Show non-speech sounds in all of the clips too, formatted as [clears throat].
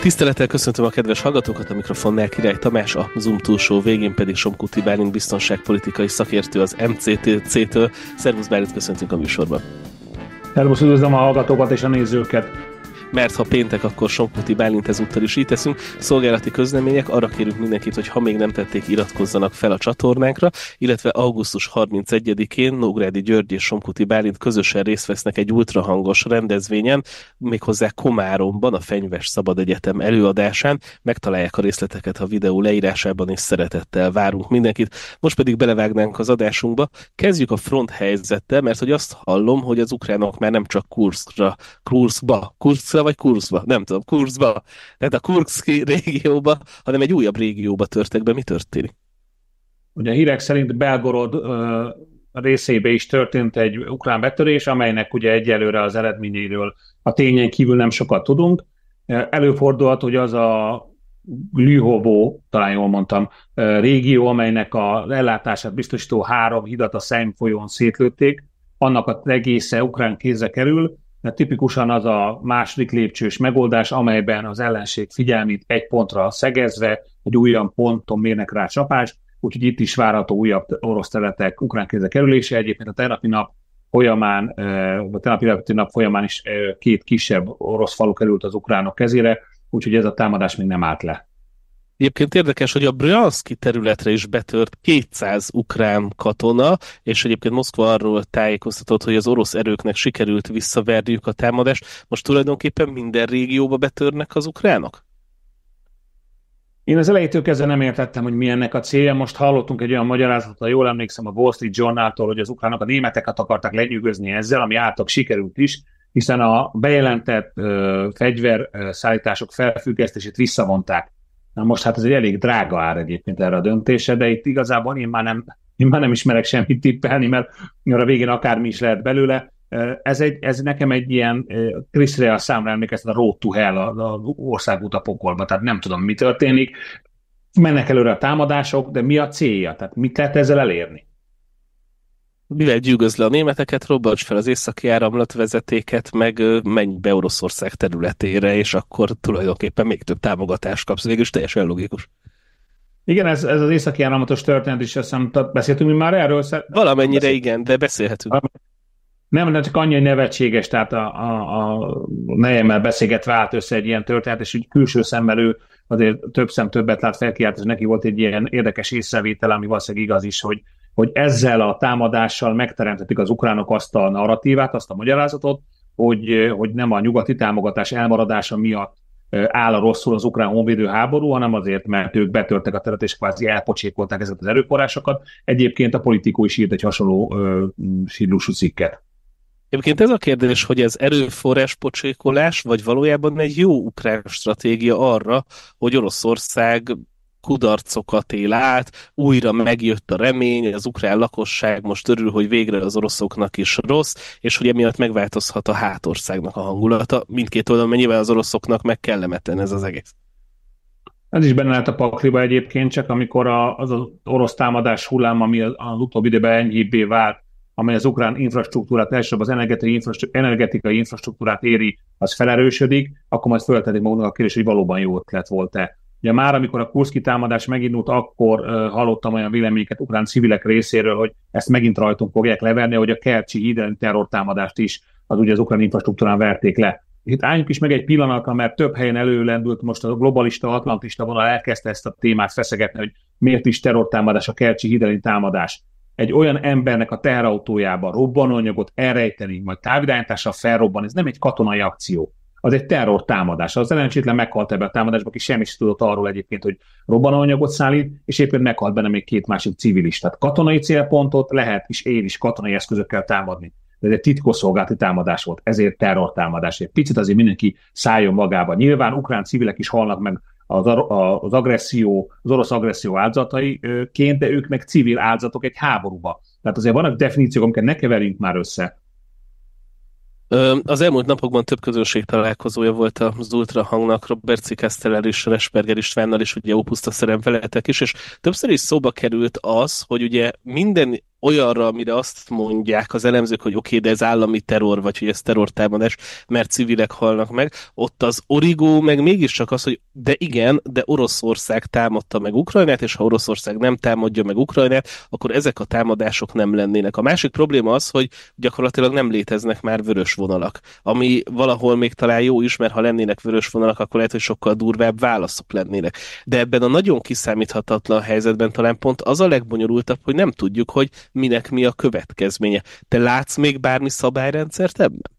Tisztelettel köszöntöm a kedves hallgatókat, a mikrofonnál Király Tamás, a Zoom túlsó végén pedig somkuti Bálint biztonságpolitikai szakértő az MCTC-től. Szervusz Bálint, köszöntünk a műsorban. Szervusz, üdvözlöm a hallgatókat és a nézőket mert ha péntek, akkor Somputi Bálint ezúttal is így teszünk. Szolgálati közlemények, arra kérünk mindenkit, hogy ha még nem tették, iratkozzanak fel a csatornánkra, illetve augusztus 31-én Nógrádi György és Somkuti Bálint közösen részt vesznek egy ultrahangos rendezvényen, méghozzá Komáromban, a Fenyves Szabad Egyetem előadásán. Megtalálják a részleteket a videó leírásában, és szeretettel várunk mindenkit. Most pedig belevágnánk az adásunkba. Kezdjük a front helyzettel, mert hogy azt hallom, hogy az ukránok már nem csak Kurszra, Kurszba, Kurszra, Kurszba vagy Kurszba? Nem tudom, Kurszba. Tehát a Kurszki régióba, hanem egy újabb régióba törtek be. Mi történik? Ugye hírek szerint Belgorod ö, részébe is történt egy ukrán betörés, amelynek ugye egyelőre az eredményéről a tényen kívül nem sokat tudunk. Előfordulhat, hogy az a Lühovó, talán jól mondtam, régió, amelynek a ellátását biztosító három hidat a Szem folyón szétlőtték, annak a egésze ukrán kézre kerül, mert tipikusan az a második lépcsős megoldás, amelyben az ellenség figyelmét egy pontra szegezve, egy újabb ponton mérnek rá csapást, úgyhogy itt is várható újabb orosz területek ukrán kézre kerülése. Egyébként a tegnapi nap folyamán, vagy tegnapi nap folyamán is két kisebb orosz falu került az ukránok kezére, úgyhogy ez a támadás még nem állt le. Egyébként érdekes, hogy a Bryanszki területre is betört 200 ukrán katona, és egyébként Moszkva arról tájékoztatott, hogy az orosz erőknek sikerült visszaverniük a támadást. Most tulajdonképpen minden régióba betörnek az ukránok? Én az elejétől kezdve nem értettem, hogy mi ennek a célja. Most hallottunk egy olyan magyarázatot, ha jól emlékszem, a Wall Street Journal-tól, hogy az ukránok a németeket akarták lenyűgözni ezzel, ami által sikerült is, hiszen a bejelentett ö, fegyverszállítások felfüggesztését visszavonták. Na most hát ez egy elég drága ár egyébként erre a döntése, de itt igazából én már nem, én már nem ismerek semmit tippelni, mert a végén akármi is lehet belőle. Ez, egy, ez nekem egy ilyen eh, Chris Rea számra emlékeztet a Road to Hell, a, országút a pokolba, tehát nem tudom, mi történik. Mennek előre a támadások, de mi a célja? Tehát mit lehet ezzel elérni? mivel gyűgöz le a németeket, robbants fel az északi áramlatvezetéket, meg menj be Oroszország területére, és akkor tulajdonképpen még több támogatást kapsz. is teljesen logikus. Igen, ez, ez az északi áramlatos történet is, azt hiszem, beszéltünk mi már erről? Valamennyire beszéltünk. igen, de beszélhetünk. Nem, Nem, csak annyi nevetséges, tehát a, a, a nejemmel beszélget vált össze egy ilyen történet, és úgy külső szemmelő azért több szem többet lát felkiált, és neki volt egy ilyen érdekes észrevétel, ami valószínűleg igaz is, hogy, hogy ezzel a támadással megteremtetik az ukránok azt a narratívát, azt a magyarázatot, hogy, hogy nem a nyugati támogatás elmaradása miatt áll a rosszul az ukrán honvédő háború, hanem azért, mert ők betörtek a teret és kvázi elpocsékolták ezeket az erőforrásokat. Egyébként a politikó is írt egy hasonló sírlusú cikket. Egyébként ez a kérdés, hogy ez erőforrás pocsékolás, vagy valójában egy jó ukrán stratégia arra, hogy Oroszország kudarcokat él át, újra megjött a remény, az ukrán lakosság most örül, hogy végre az oroszoknak is rossz, és hogy emiatt megváltozhat a hátországnak a hangulata. Mindkét oldalon, mennyivel az oroszoknak meg kellemetlen ez az egész. Ez is benne lehet a pakliba egyébként, csak amikor a, az, az orosz támadás hullám, ami az, az utóbbi időben enyhébbé vált, amely az ukrán infrastruktúrát, elsőbb az energetikai, infrastruktúrát, energetikai infrastruktúrát éri, az felerősödik, akkor majd felteti magunknak a kérdés, hogy valóban jó ötlet volt-e Ugye már amikor a Kurszki támadás megindult, akkor uh, hallottam olyan véleményeket ukrán civilek részéről, hogy ezt megint rajtunk fogják leverni, hogy a Kercsi híden terrortámadást is az ugye az ukrán infrastruktúrán verték le. Itt álljunk is meg egy pillanatra, mert több helyen előlendült most a globalista, atlantista vonal elkezdte ezt a témát feszegetni, hogy miért is terrortámadás a Kercsi hídeleni támadás. Egy olyan embernek a teherautójába robbanóanyagot elrejteni, majd távirányítással felrobban, ez nem egy katonai akció az egy terror támadás. Az szerencsétlen meghalt ebbe a támadásba, aki semmi sem tudott arról egyébként, hogy robbanóanyagot szállít, és éppen meghalt benne még két másik civilis. Tehát katonai célpontot lehet és én is katonai eszközökkel támadni. De ez egy titkosszolgálati támadás volt, ezért terrortámadás. Egy picit azért mindenki szálljon magába. Nyilván ukrán civilek is halnak meg az, az agresszió, az orosz agresszió áldozataiként, de ők meg civil áldozatok egy háborúba. Tehát azért vannak definíciók, amiket ne keverjünk már össze. Az elmúlt napokban több közönség találkozója volt az ultrahangnak, Robert C. és Resperger Istvánnal, és ugye Opuszta szerem veletek is, és többször is szóba került az, hogy ugye minden olyanra, amire azt mondják az elemzők, hogy oké, okay, de ez állami terror, vagy hogy ez terrortámadás, mert civilek halnak meg, ott az origó meg mégiscsak az, hogy de igen, de Oroszország támadta meg Ukrajnát, és ha Oroszország nem támadja meg Ukrajnát, akkor ezek a támadások nem lennének. A másik probléma az, hogy gyakorlatilag nem léteznek már vörös vonalak, ami valahol még talán jó is, mert ha lennének vörös vonalak, akkor lehet, hogy sokkal durvább válaszok lennének. De ebben a nagyon kiszámíthatatlan helyzetben talán pont az a legbonyolultabb, hogy nem tudjuk, hogy minek mi a következménye. Te látsz még bármi szabályrendszert ebben?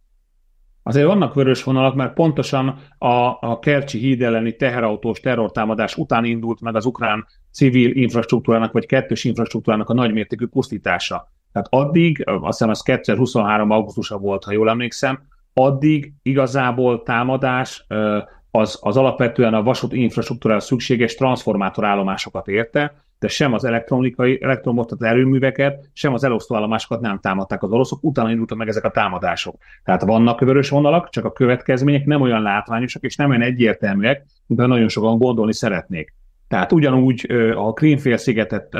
Azért vannak vörös vonalak, mert pontosan a, a Kercsi híd elleni teherautós terrortámadás után indult meg az ukrán civil infrastruktúrának, vagy kettős infrastruktúrának a nagymértékű pusztítása. Tehát addig, azt hiszem az 2023. augusztusa volt, ha jól emlékszem, addig igazából támadás az, az alapvetően a vasút infrastruktúrára szükséges transformátorállomásokat érte, de sem az elektronikai, elektromot, tehát erőműveket, sem az elosztóállomásokat nem támadták az oroszok, utána indultak meg ezek a támadások. Tehát vannak vörös vonalak, csak a következmények nem olyan látványosak és nem olyan egyértelműek, mint nagyon sokan gondolni szeretnék. Tehát ugyanúgy a Krímfélszigetet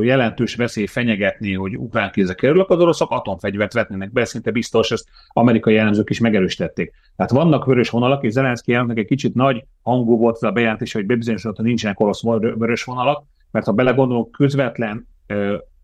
jelentős veszély fenyegetni, hogy ukrán kézre kerülök, az oroszok atomfegyvert vetnének be, szinte biztos, ezt amerikai jellemzők is megerősítették. Tehát vannak vörös vonalak, és Zelenszki jelentnek egy kicsit nagy hangú volt ez a bejelentés, hogy bebizonyosodott, hogy nincsenek orosz vörös vonalak, mert ha belegondolunk, közvetlen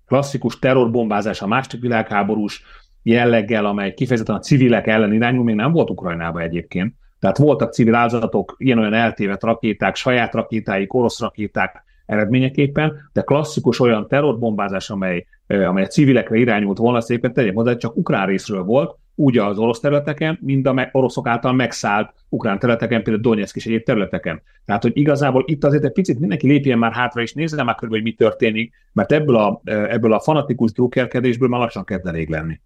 klasszikus terrorbombázás, a második világháborús jelleggel, amely kifejezetten a civilek ellen irányul, még nem volt Ukrajnában egyébként. Tehát voltak civil áldozatok, ilyen-olyan eltévet rakéták, saját rakétáik, orosz rakéták eredményeképpen, de klasszikus olyan terrorbombázás, amely, amely a civilekre irányult volna, szépen, egyébként tegyek hozzá, csak ukrán részről volt, úgy az orosz területeken, mint a me- oroszok által megszállt ukrán területeken, például Donetsk és egyéb területeken. Tehát, hogy igazából itt azért egy picit mindenki lépjen már hátra, és nézze már körül, hogy mi történik, mert ebből a, e, ebből a fanatikus drukkerkedésből már lassan kezd elég lenni.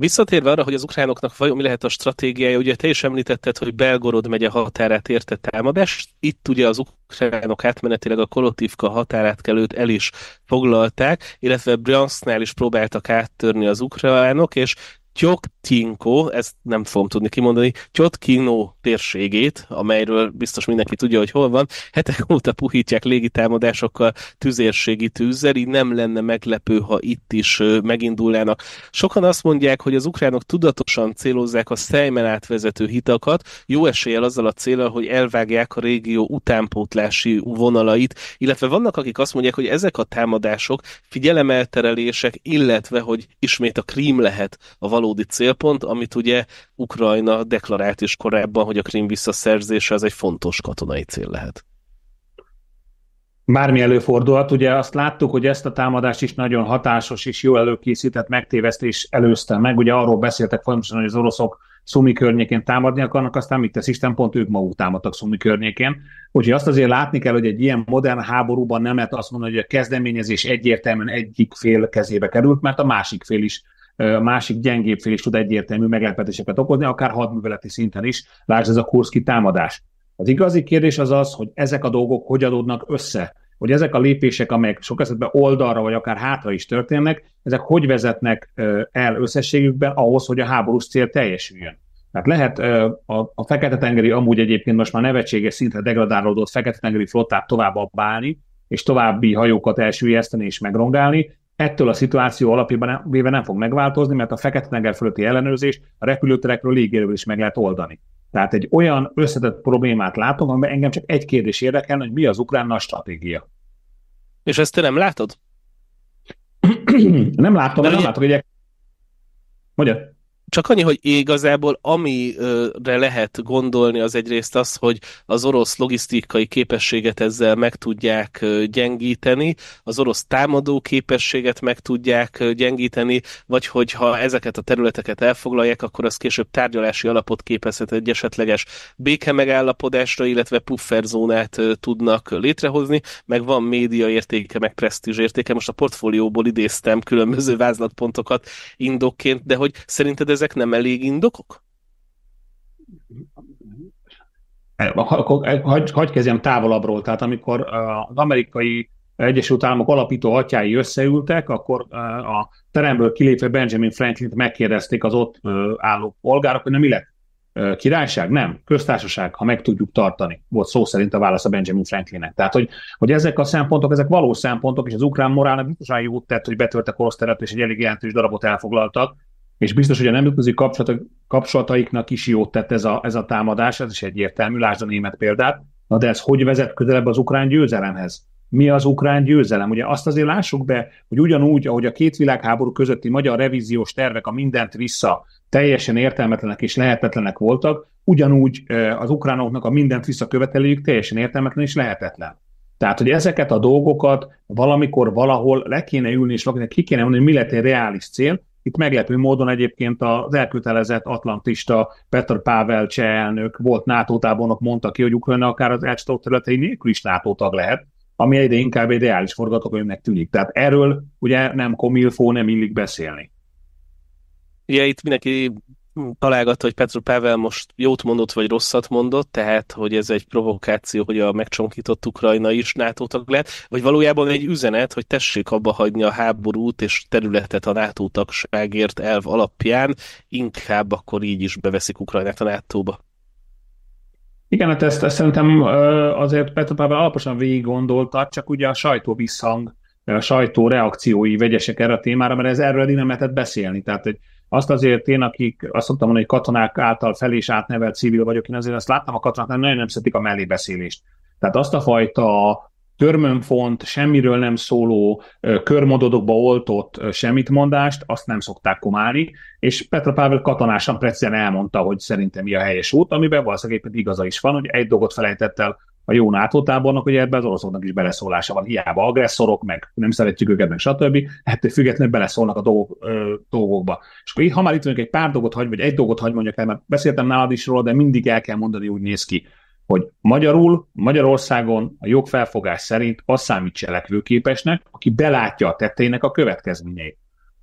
Visszatérve arra, hogy az ukránoknak vajon mi lehet a stratégiája, ugye te is említetted, hogy Belgorod megye határát érte támadás, itt ugye az ukránok átmenetileg a Kolotivka határát kelőt el is foglalták, illetve Bryansknál is próbáltak áttörni az ukránok, és Tyoktinko, ezt nem fogom tudni kimondani, Tyotkino térségét, amelyről biztos mindenki tudja, hogy hol van, hetek óta puhítják légitámadásokkal, tüzérségi tűzzel, így nem lenne meglepő, ha itt is megindulnának. Sokan azt mondják, hogy az ukránok tudatosan célozzák a Szejmen átvezető hitakat, jó eséllyel azzal a célral, hogy elvágják a régió utánpótlási vonalait, illetve vannak, akik azt mondják, hogy ezek a támadások figyelemelterelések, illetve, hogy ismét a krím lehet a való valódi célpont, amit ugye Ukrajna deklarált is korábban, hogy a Krim visszaszerzése az egy fontos katonai cél lehet. Bármi előfordulhat, ugye azt láttuk, hogy ezt a támadást is nagyon hatásos és jó előkészített megtévesztés előzte meg. Ugye arról beszéltek folyamatosan, hogy az oroszok Szumi környékén támadni akarnak, aztán mit tesz Isten, pont ők maguk támadtak Szumi környékén. Úgyhogy azt azért látni kell, hogy egy ilyen modern háborúban nem lehet azt mondani, hogy a kezdeményezés egyértelműen egyik fél kezébe került, mert a másik fél is a másik gyengébb fél is tud egyértelmű meglepetéseket okozni, akár hadműveleti szinten is. Lásd ez a kurszki támadás. Az igazi kérdés az az, hogy ezek a dolgok hogy adódnak össze, hogy ezek a lépések, amelyek sok esetben oldalra vagy akár hátra is történnek, ezek hogy vezetnek el összességükben ahhoz, hogy a háborús cél teljesüljön. Tehát lehet a Fekete-tengeri amúgy egyébként most már nevetséges szintre degradálódott Fekete-tengeri flottát tovább abbálni, és további hajókat elsüllyeszteni és megrongálni, Ettől a szituáció alapjában véve nem fog megváltozni, mert a Fekete-tenger fölötti ellenőrzést a repülőterekről légérőből is meg lehet oldani. Tehát egy olyan összetett problémát látom, amiben engem csak egy kérdés érdekel, hogy mi az ukrán stratégia. És ezt te nem látod? nem látom, de nem ugye... látok, hogy... Magyar? csak annyi, hogy igazából amire lehet gondolni az egyrészt az, hogy az orosz logisztikai képességet ezzel meg tudják gyengíteni, az orosz támadó képességet meg tudják gyengíteni, vagy hogyha ezeket a területeket elfoglalják, akkor az később tárgyalási alapot képezhet egy esetleges béke megállapodásra, illetve pufferzónát tudnak létrehozni, meg van média értéke, meg presztízs értéke. Most a portfólióból idéztem különböző vázlatpontokat indokként, de hogy szerinted ez ezek nem elég indokok? Eh, eh, Hagyj hagy, kezdjem távolabbról. Tehát amikor eh, az amerikai Egyesült Államok alapító atyái összeültek, akkor a teremből kilépve Benjamin Franklin-t megkérdezték az ott álló polgárok, hogy nem illet? Királyság? Nem. Köztársaság, ha meg tudjuk tartani. Volt szó szerint a válasz a Benjamin Franklinnek. Tehát, hogy, hogy ezek a szempontok, ezek valós szempontok, és az ukrán morálnak biztosan jót tett, hogy betörtek orosz terület, és egy elég jelentős darabot elfoglaltak, és biztos, hogy a nemzetközi kapcsolataiknak is jót tett ez a, ez a támadás, ez is egyértelmű, lásd a német példát. Na de ez hogy vezet közelebb az ukrán győzelemhez? Mi az ukrán győzelem? Ugye azt azért lássuk be, hogy ugyanúgy, ahogy a két világháború közötti magyar revíziós tervek a mindent vissza teljesen értelmetlenek és lehetetlenek voltak, ugyanúgy az ukránoknak a mindent visszakövetelőjük teljesen értelmetlen és lehetetlen. Tehát, hogy ezeket a dolgokat valamikor, valahol le kéne ülni, és valakinek ki kéne mondani, hogy mi lett egy reális cél, itt meglepő módon egyébként az elkötelezett atlantista Petr Pavel cseh elnök, volt NATO tábornok, mondta ki, hogy Ukrajna akár az elcsatolt területei nélkül is NATO tag lehet, ami egyre inkább ideális forgatókönyvnek tűnik. Tehát erről ugye nem komilfó, nem illik beszélni. Ugye itt mindenki találgat, hogy Petro Pavel most jót mondott, vagy rosszat mondott, tehát, hogy ez egy provokáció, hogy a megcsonkított Ukrajna is NATO tag lett, vagy valójában egy üzenet, hogy tessék abba hagyni a háborút és területet a NATO tagságért elv alapján, inkább akkor így is beveszik Ukrajnát a NATO-ba. Igen, hát ezt, ezt szerintem azért Petro Pavel alaposan végig gondolta, csak ugye a sajtó visszhang, a sajtó reakciói vegyesek erre a témára, mert ez erről eddig nem lehetett beszélni. Tehát, hogy azt azért én, akik azt szoktam mondani, hogy katonák által fel és átnevelt civil vagyok, én azért azt láttam a katonák nem nagyon nem szeretik a mellébeszélést. Tehát azt a fajta törmönfont, semmiről nem szóló, körmododokba oltott semmitmondást, azt nem szokták komálni, és Petra Pável katonásan precízen elmondta, hogy szerintem mi a helyes út, amiben valószínűleg éppen igaza is van, hogy egy dolgot felejtett el a jó NATO tábornok, hogy ebbe az oroszoknak is beleszólása van, hiába agresszorok, meg nem szeretjük őket, meg stb. Ettől függetlenül beleszólnak a dolgok, ö, dolgokba. És akkor így, ha már itt vagyunk, egy pár dolgot hagy, vagy egy dolgot hagy mondjak el, mert beszéltem nálad is róla, de mindig el kell mondani, úgy néz ki, hogy magyarul, Magyarországon a jogfelfogás szerint az számít cselekvőképesnek, aki belátja a tetteinek a következményeit.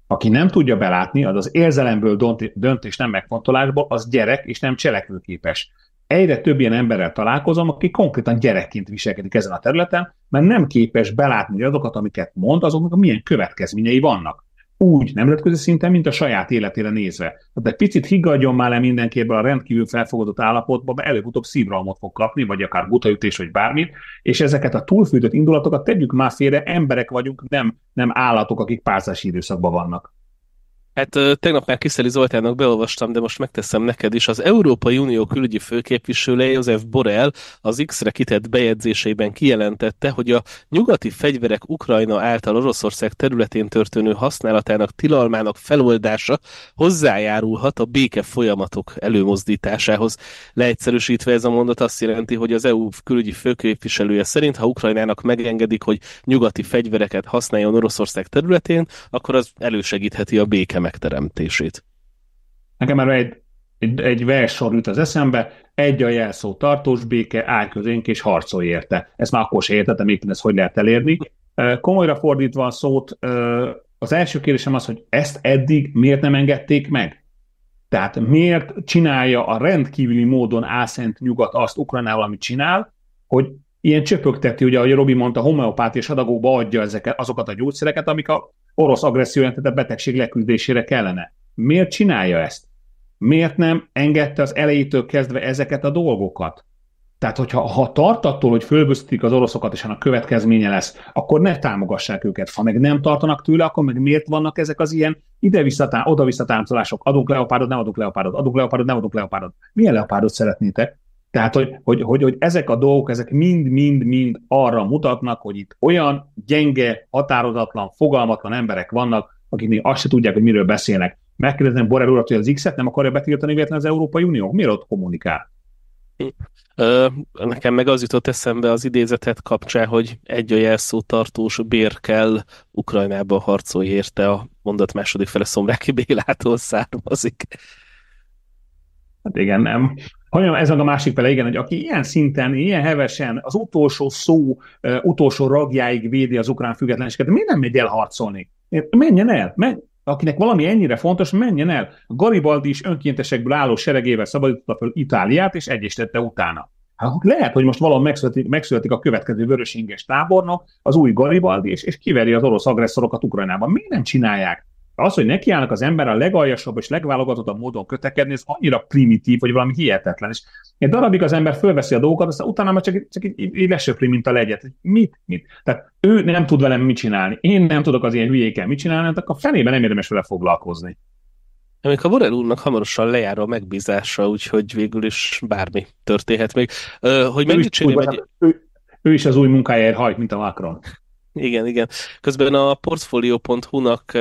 Aki nem tudja belátni, az az érzelemből döntés, nem megfontolásból, az gyerek és nem cselekvőképes egyre több ilyen emberrel találkozom, aki konkrétan gyerekként viselkedik ezen a területen, mert nem képes belátni, azokat, amiket mond, azoknak milyen következményei vannak. Úgy nemzetközi szinten, mint a saját életére nézve. Tehát egy picit higgadjon már le mindenképpen a rendkívül felfogadott állapotba, mert előbb-utóbb szívralmot fog kapni, vagy akár gutaütés, vagy bármit, és ezeket a túlfűtött indulatokat tegyük már félre, emberek vagyunk, nem, nem állatok, akik párzási időszakban vannak. Hát tegnap már Kiszeli Zoltánnak beolvastam, de most megteszem neked is. Az Európai Unió külügyi főképviselője József Borrell az X-re kitett bejegyzéseiben kijelentette, hogy a nyugati fegyverek Ukrajna által Oroszország területén történő használatának tilalmának feloldása hozzájárulhat a béke folyamatok előmozdításához. Leegyszerűsítve ez a mondat azt jelenti, hogy az EU külügyi főképviselője szerint, ha Ukrajnának megengedik, hogy nyugati fegyvereket használjon Oroszország területén, akkor az elősegítheti a béke megteremtését. Nekem már egy, egy, egy versor jut az eszembe, egy a jelszó tartós béke, állj közénk és harcolj érte. Ezt már akkor sem értettem éppen, ezt hogy lehet elérni. Komolyra fordítva a szót, az első kérdésem az, hogy ezt eddig miért nem engedték meg? Tehát miért csinálja a rendkívüli módon ászent nyugat azt Ukrajnával, amit csinál, hogy ilyen csöpögteti, ugye ahogy Robi mondta, homeopát és adagokba adja ezeket, azokat a gyógyszereket, amik a orosz agresszió a betegség leküzdésére kellene. Miért csinálja ezt? Miért nem engedte az elejétől kezdve ezeket a dolgokat? Tehát, hogyha ha tart attól, hogy fölböztetik az oroszokat, és annak következménye lesz, akkor ne támogassák őket. Ha meg nem tartanak tőle, akkor meg miért vannak ezek az ilyen ide-visszatá, oda visszatáncolások? Adunk leopárdot, nem adunk leopárdot, adunk leopárdot, nem adunk leopárdot. Milyen leopárdot szeretnétek? Tehát, hogy, hogy, hogy, hogy ezek a dolgok, ezek mind-mind-mind arra mutatnak, hogy itt olyan gyenge, határozatlan, fogalmatlan emberek vannak, akik még azt se tudják, hogy miről beszélnek. Megkérdezem Borrell urat, hogy az X-et nem akarja betiltani véletlenül az Európai Unió? Miért ott kommunikál? Ö, nekem meg az jutott eszembe az idézetet kapcsán, hogy egy a jelszó tartós bér kell Ukrajnában harcolj érte a mondat második fele Szomráki Bélától származik. Hát igen, nem. Hanem ez meg a másik pele, igen, hogy aki ilyen szinten, ilyen hevesen az utolsó szó, utolsó ragjáig védi az ukrán függetlenséget, miért nem megy el harcolni? Menjen el, menj, akinek valami ennyire fontos, menjen el. Garibaldi is önkéntesekből álló seregével szabadította fel Itáliát, és egyesítette utána. Hát lehet, hogy most valami megszületik, megszületik a következő vörösinges tábornok, az új Garibaldi, és, és kiveri az orosz agresszorokat Ukrajnában. Miért nem csinálják? az, hogy nekiállnak az ember a legaljasabb és legválogatottabb módon kötekedni, ez annyira primitív, hogy valami hihetetlen. És egy darabig az ember fölveszi a dolgokat, aztán utána már csak, csak így, így lesöpri, mint a legyet. Mit, mit? Tehát ő nem tud velem mit csinálni. Én nem tudok az ilyen hülyékkel mit csinálni, tehát a fenében nem érdemes vele foglalkozni. Hát Amikor Borel úrnak hamarosan lejár a megbízása, úgyhogy végül is bármi történhet még. hogy ő, is, úgy, egy... ő, ő is az új munkájáért hajt, mint a Macron. Igen, igen. Közben a portfolio.hu-nak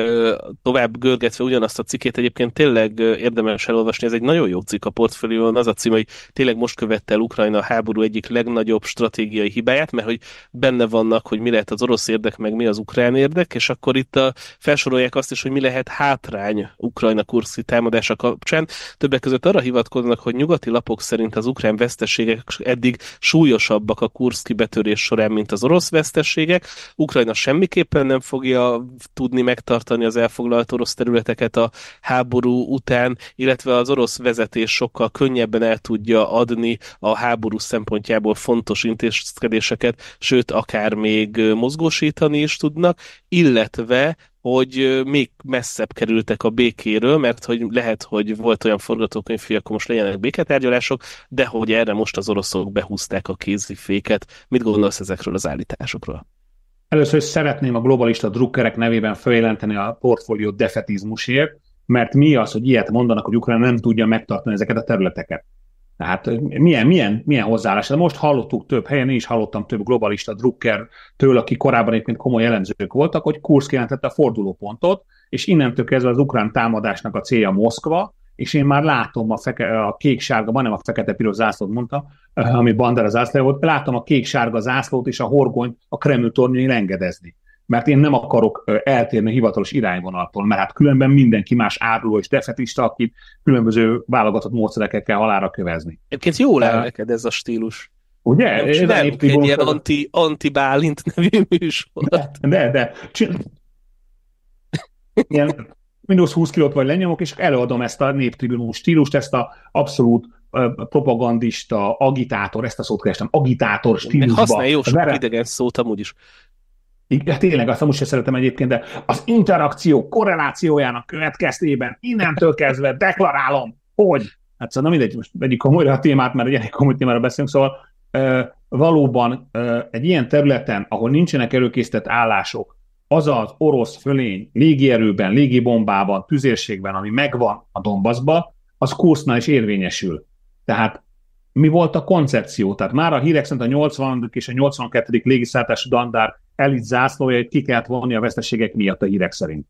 tovább görgetve ugyanazt a cikét egyébként tényleg érdemes elolvasni. Ez egy nagyon jó cikk a portfólión. Az a cím, hogy tényleg most követte el Ukrajna a háború egyik legnagyobb stratégiai hibáját, mert hogy benne vannak, hogy mi lehet az orosz érdek, meg mi az ukrán érdek, és akkor itt a, felsorolják azt is, hogy mi lehet hátrány Ukrajna kurszi támadása kapcsán. Többek között arra hivatkoznak, hogy nyugati lapok szerint az ukrán veszteségek eddig súlyosabbak a kurszki betörés során, mint az orosz veszteségek Ukrajna semmiképpen nem fogja tudni megtartani az elfoglalt orosz területeket a háború után, illetve az orosz vezetés sokkal könnyebben el tudja adni a háború szempontjából fontos intézkedéseket, sőt, akár még mozgósítani is tudnak, illetve hogy még messzebb kerültek a békéről, mert hogy lehet, hogy volt olyan forgatókönyv, hogy akkor most legyenek béketárgyalások, de hogy erre most az oroszok behúzták a kéziféket. Mit gondolsz ezekről az állításokról? Először is szeretném a globalista drukkerek nevében feljelenteni a portfólió defetizmusért, mert mi az, hogy ilyet mondanak, hogy Ukrajna nem tudja megtartani ezeket a területeket. Tehát milyen, milyen, milyen hozzáállás? De most hallottuk több helyen, én is hallottam több globalista drukkertől, aki korábban egyébként komoly elemzők voltak, hogy Kursz jelentette a fordulópontot, és innentől kezdve az ukrán támadásnak a célja Moszkva, és én már látom a, feke, a kék-sárga, nem a fekete-piros zászlót mondta, eh, ami Bandera zászló volt, látom a kék-sárga zászlót és a horgony a Kreml tornyai engedezni, Mert én nem akarok eh, eltérni a hivatalos irányvonaltól, mert hát különben mindenki más áruló és defetista, akit különböző válogatott módszerekkel kell halára kövezni. Egyébként jól eh, neked ez a stílus. Ugye? Nem nem egy ilyen anti, anti-Bálint nevű műsor. De, de. de. Csin... Ilyen [laughs] Windows 20 kilót vagy lenyomok, és előadom ezt a néptribunus stílust, ezt a abszolút propagandista, agitátor, ezt a szót kerestem, agitátor stílusba. Meg használj jó sok Verem. idegen szót amúgy is. Igen, hát tényleg, azt most sem szeretem egyébként, de az interakció korrelációjának következtében innentől kezdve deklarálom, hogy, hát szóval nem mindegy, most vegyük komolyra a témát, mert egy elég komoly témára beszélünk, szóval valóban egy ilyen területen, ahol nincsenek előkészített állások, az az orosz fölény légierőben, légibombában, tüzérségben, ami megvan a Donbassban, az Kurszna is érvényesül. Tehát mi volt a koncepció? Tehát már a hírek szerint a 80. és a 82. légiszállítású dandár elit hogy ki kellett vonni a veszteségek miatt a hírek szerint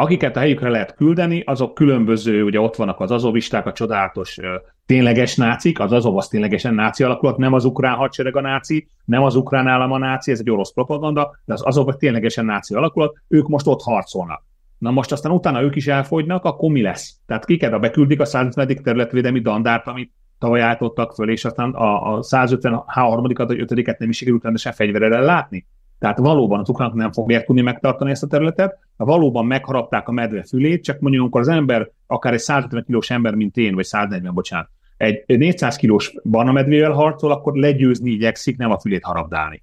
akiket a helyükre lehet küldeni, azok különböző, ugye ott vannak az azovisták, a csodálatos tényleges nácik, az azov az ténylegesen náci alakulat, nem az ukrán hadsereg a náci, nem az ukrán állam a náci, ez egy orosz propaganda, de az azov ténylegesen náci alakulat, ők most ott harcolnak. Na most aztán utána ők is elfogynak, akkor mi lesz? Tehát kiket a beküldik a 150. területvédelmi dandárt, amit tavaly álltottak föl, és aztán a, a 153-at vagy 5-et nem is sikerült rendesen fegyverrel látni. Tehát valóban az ukránok nem fogják tudni megtartani ezt a területet, ha valóban megharapták a medve fülét, csak mondjuk, amikor az ember, akár egy 150 kilós ember, mint én, vagy 140, bocsánat, egy 400 kilós barna medvével harcol, akkor legyőzni igyekszik, nem a fülét harapdálni.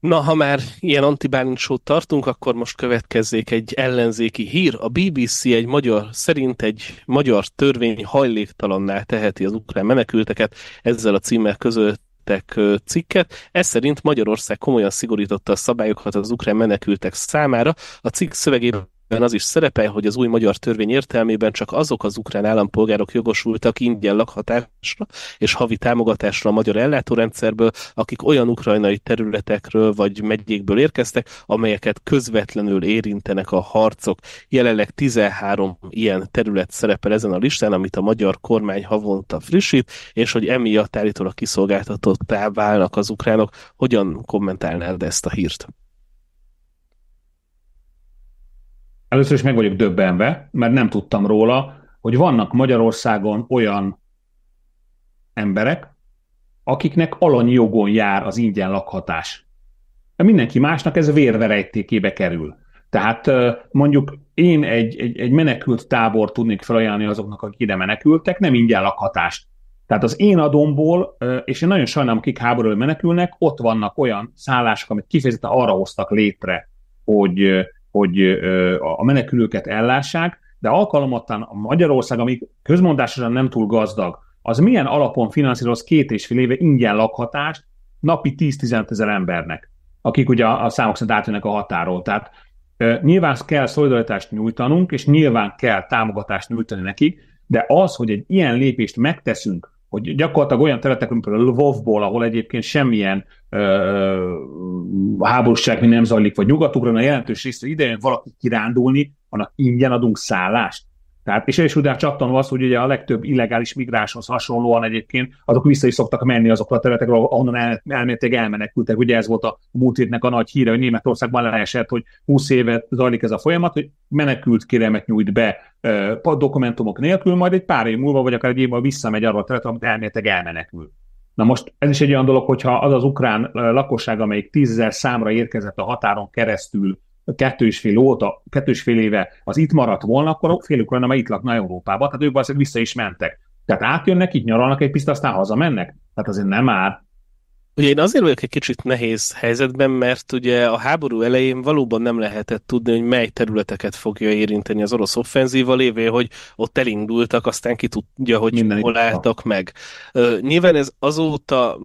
Na, ha már ilyen antibálincsót tartunk, akkor most következzék egy ellenzéki hír. A BBC egy magyar, szerint egy magyar törvény hajléktalanná teheti az ukrán menekülteket. Ezzel a címmel között küldtek cikket. Ez szerint Magyarország komolyan szigorította a szabályokat az ukrán menekültek számára. A cikk szövegében az is szerepel, hogy az új magyar törvény értelmében csak azok az ukrán állampolgárok jogosultak ingyen lakhatásra és havi támogatásra a magyar ellátórendszerből, akik olyan ukrajnai területekről vagy megyékből érkeztek, amelyeket közvetlenül érintenek a harcok. Jelenleg 13 ilyen terület szerepel ezen a listán, amit a magyar kormány havonta frissít, és hogy emiatt állítólag kiszolgáltatottá válnak az ukránok. Hogyan kommentálnád ezt a hírt? Először is meg vagyok döbbenve, mert nem tudtam róla, hogy vannak Magyarországon olyan emberek, akiknek alanyjogon jár az ingyen lakhatás. De mindenki másnak ez vérverejtékébe kerül. Tehát mondjuk én egy, egy, egy menekült tábor tudnék felajánlani azoknak, akik ide menekültek, nem ingyen lakhatást. Tehát az én adomból, és én nagyon sajnálom, akik háborúban menekülnek, ott vannak olyan szállások, amit kifejezetten arra hoztak létre, hogy hogy a menekülőket ellássák, de alkalomattán Magyarország, ami közmondásosan nem túl gazdag, az milyen alapon finanszíroz két és fél éve ingyen lakhatást napi 10-15 ezer embernek, akik ugye a számok szerint átjönnek a határól. Tehát nyilván kell szolidaritást nyújtanunk, és nyilván kell támogatást nyújtani nekik, de az, hogy egy ilyen lépést megteszünk hogy gyakorlatilag olyan területek, mint például Lvovból, ahol egyébként semmilyen ö, háborús mi nem zajlik, vagy a jelentős része idején valaki kirándulni, annak ingyen adunk szállást. Tehát, és is úgy csattanva az, hogy ugye a legtöbb illegális migránshoz hasonlóan egyébként azok vissza is szoktak menni azokra a területekre, ahonnan el, elméletileg elmenekültek. Ugye ez volt a múlt évnek a nagy híre, hogy Németországban leesett, hogy 20 éve zajlik ez a folyamat, hogy menekült kérelmet nyújt be e, dokumentumok nélkül, majd egy pár év múlva, vagy akár egy év múlva visszamegy arra a területre, amit elméletileg elmenekül. Na most ez is egy olyan dolog, hogyha az az ukrán lakosság, amelyik tízezer számra érkezett a határon keresztül kettő és fél óta, kettő és fél éve az itt maradt volna, akkor fél ukrajna már itt lakna Európában, tehát ők valószínűleg vissza is mentek. Tehát átjönnek, itt nyaralnak egy picit, aztán hazamennek. Tehát azért nem már. Ugye én azért vagyok egy kicsit nehéz helyzetben, mert ugye a háború elején valóban nem lehetett tudni, hogy mely területeket fogja érinteni az orosz offenzíva, lévé, hogy ott elindultak, aztán ki tudja, hogy Minden hol álltak meg. Nyilván ez azóta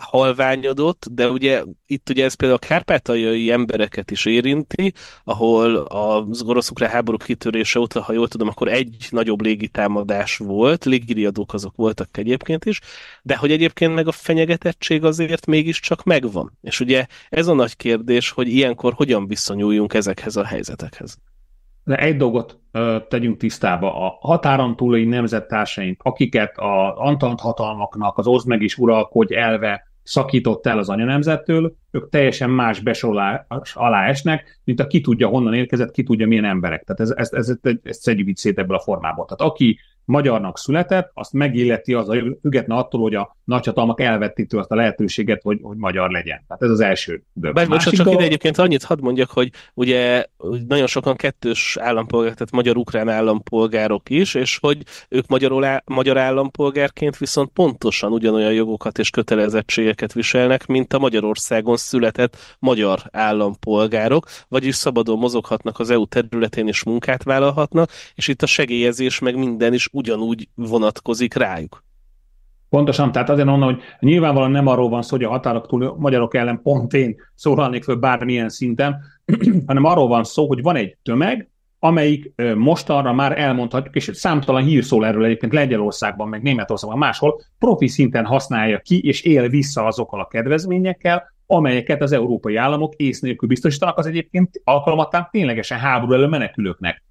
halványodott, de ugye itt ugye ez például a kárpátaljai embereket is érinti, ahol az orosz háború kitörése óta, ha jól tudom, akkor egy nagyobb légitámadás volt, légiriadók azok voltak egyébként is, de hogy egyébként meg a fenyegetettség azért mégiscsak megvan. És ugye ez a nagy kérdés, hogy ilyenkor hogyan viszonyuljunk ezekhez a helyzetekhez de egy dolgot ö, tegyünk tisztába. A határon túli nemzettársaink, akiket az Antant hatalmaknak az oszd meg is uralkodj elve szakított el az anyanemzettől, ők teljesen más besorolás alá esnek, mint a ki tudja honnan érkezett, ki tudja milyen emberek. Tehát ez, ez, ez, ez, ez szedjük itt szét ebből a formából. Tehát aki magyarnak született, azt megilleti az a független attól, hogy a nagyhatalmak elvették tőle azt a lehetőséget, hogy, hogy magyar legyen. Tehát ez az első dög. Bár most csak ide egyébként annyit hadd mondjak, hogy ugye hogy nagyon sokan kettős állampolgár, tehát magyar-ukrán állampolgárok is, és hogy ők magyarul, á, magyar állampolgárként viszont pontosan ugyanolyan jogokat és kötelezettségeket viselnek, mint a Magyarországon született magyar állampolgárok, vagyis szabadon mozoghatnak az EU területén és munkát vállalhatnak, és itt a segélyezés meg minden is ugyanúgy vonatkozik rájuk. Pontosan, tehát azért mondom, hogy nyilvánvalóan nem arról van szó, hogy a határok túl magyarok ellen pont én szólalnék föl bármilyen szinten, [clears throat] hanem arról van szó, hogy van egy tömeg, amelyik arra már elmondhatjuk, és számtalan hír szól erről egyébként Lengyelországban, meg Németországban, máshol, profi szinten használja ki, és él vissza azokkal a kedvezményekkel, amelyeket az európai államok ész nélkül biztosítanak, az egyébként alkalmatán ténylegesen háború elő menekülőknek.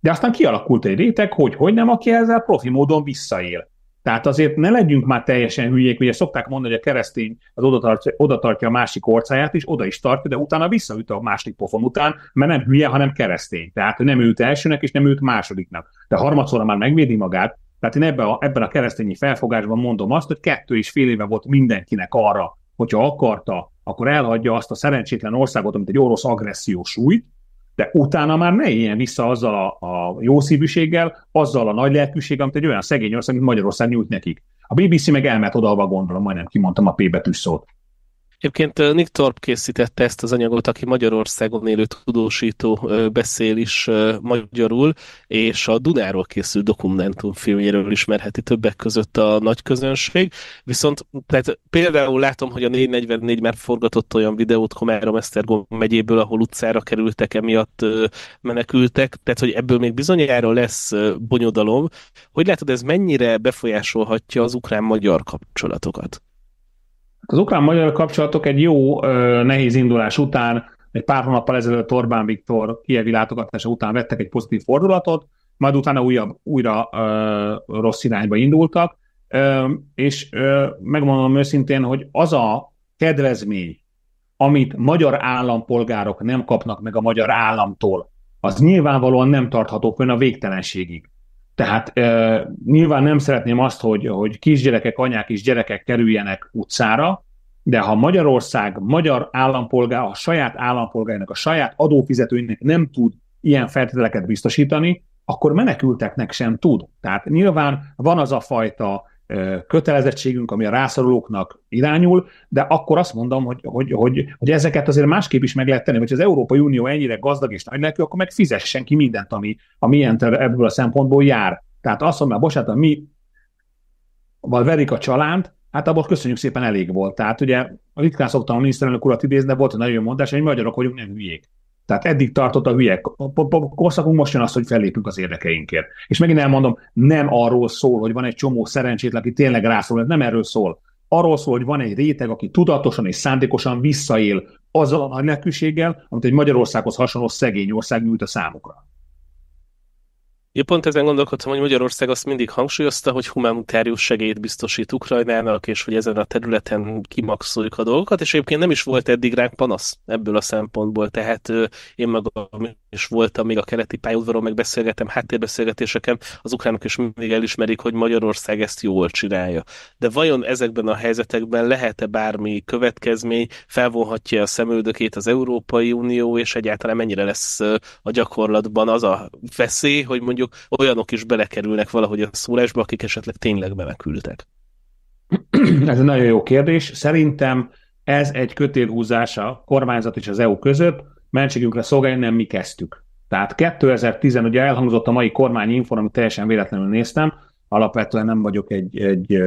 De aztán kialakult egy réteg, hogy hogy nem, aki ezzel profi módon visszaél. Tehát azért ne legyünk már teljesen hülyék, ugye szokták mondani, hogy a keresztény az oda tartja, oda tartja a másik orcáját is, oda is tartja, de utána visszaüt a másik pofon után, mert nem hülye, hanem keresztény. Tehát nem őt elsőnek, és nem őt másodiknak. De harmadszorra már megvédi magát, tehát én ebben a, ebben a keresztényi felfogásban mondom azt, hogy kettő és fél éve volt mindenkinek arra, hogyha akarta, akkor elhagyja azt a szerencsétlen országot, amit egy orosz agresszió sújt, de utána már ne éljen vissza azzal a, a szívűséggel, azzal a nagy lelkűséggel, amit egy olyan szegény ország, mint Magyarország nyújt nekik. A BBC meg elment oda, ahova gondolom, majdnem kimondtam a P betűs szót. Egyébként Nick Torp készítette ezt az anyagot, aki Magyarországon élő tudósító beszél is magyarul, és a Dunáról készült dokumentumfilmjéről ismerheti többek között a nagy közönség. Viszont tehát például látom, hogy a 444 már forgatott olyan videót Komárom-Esztergom megyéből, ahol utcára kerültek, emiatt menekültek, tehát hogy ebből még bizonyára lesz bonyodalom. Hogy látod, ez mennyire befolyásolhatja az ukrán-magyar kapcsolatokat? Az ukrán-magyar kapcsolatok egy jó, nehéz indulás után, egy pár hónappal ezelőtt Orbán Viktor kievi látogatása után vettek egy pozitív fordulatot, majd utána újabb, újra ö, rossz irányba indultak, ö, és ö, megmondom őszintén, hogy az a kedvezmény, amit magyar állampolgárok nem kapnak meg a magyar államtól, az nyilvánvalóan nem tartható fönn a végtelenségig. Tehát e, nyilván nem szeretném azt, hogy, hogy kisgyerekek, anyák és gyerekek kerüljenek utcára, de ha Magyarország, magyar állampolgár, a saját állampolgárnak, a saját adófizetőinek nem tud ilyen feltételeket biztosítani, akkor menekülteknek sem tud. Tehát nyilván van az a fajta kötelezettségünk, ami a rászorulóknak irányul, de akkor azt mondom, hogy, hogy, hogy, hogy ezeket azért másképp is meg lehet tenni, hogy az Európai Unió ennyire gazdag és nagy lelkű, akkor meg fizessen ki mindent, ami, ami ilyen ebből a szempontból jár. Tehát azt mondom, hogy mi val verik a csalánt, hát abból köszönjük szépen elég volt. Tehát ugye ritkán szoktam a miniszterelnök urat idézni, de volt egy nagyon jó mondás, hogy magyarok vagyunk, nem hülyék. Tehát eddig tartott a hülyek. A korszakunk most jön az, hogy fellépünk az érdekeinkért. És megint elmondom, nem arról szól, hogy van egy csomó szerencsétlen, aki tényleg rászól, nem erről szól. Arról szól, hogy van egy réteg, aki tudatosan és szándékosan visszaél azzal a nagy amit egy Magyarországhoz hasonló szegény ország nyújt a számukra. Én pont ezen gondolkodtam, hogy Magyarország azt mindig hangsúlyozta, hogy humanitárius segélyt biztosít Ukrajnának, és hogy ezen a területen kimaxoljuk a dolgokat, és egyébként nem is volt eddig ránk panasz ebből a szempontból, tehát én magam is voltam még a keleti pályaudvaron, meg beszélgetem háttérbeszélgetéseken, az ukránok is mindig elismerik, hogy Magyarország ezt jól csinálja. De vajon ezekben a helyzetekben lehet-e bármi következmény, felvonhatja a szemöldökét az Európai Unió, és egyáltalán mennyire lesz a gyakorlatban az a veszély, hogy mondjuk mondjuk olyanok is belekerülnek valahogy a szórásba, akik esetleg tényleg menekültek? [clears throat] Ez egy nagyon jó kérdés. Szerintem ez egy kötélhúzás a kormányzat és az EU között. Mentségünkre szolgálni nem mi kezdtük. Tehát 2010, ugye elhangzott a mai kormányinfon, amit teljesen véletlenül néztem, alapvetően nem vagyok egy, egy